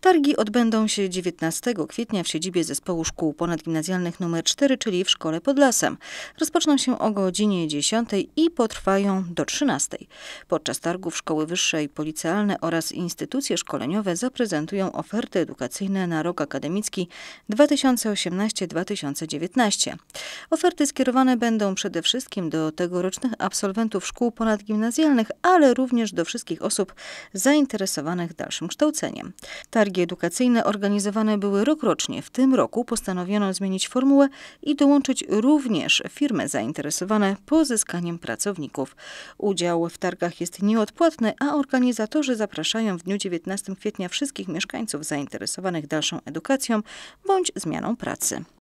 Targi odbędą się 19 kwietnia w siedzibie Zespołu Szkół Ponadgimnazjalnych nr 4, czyli w Szkole pod Lasem. Rozpoczną się o godzinie 10 i potrwają do 13. Podczas targów szkoły wyższej, Policjalne oraz instytucje szkoleniowe zaprezentują oferty edukacyjne na rok akademicki 2018-2019. Oferty skierowane będą przede wszystkim do tegorocznych absolwentów szkół ponadgimnazjalnych, ale również do wszystkich osób zainteresowanych dalszym kształceniem. Targi edukacyjne organizowane były rokrocznie. W tym roku postanowiono zmienić formułę i dołączyć również firmy zainteresowane pozyskaniem pracowników. Udział w targach jest nieodpłatny, a organizatorzy zapraszają w dniu 19 kwietnia wszystkich mieszkańców zainteresowanych dalszą edukacją bądź zmianą pracy.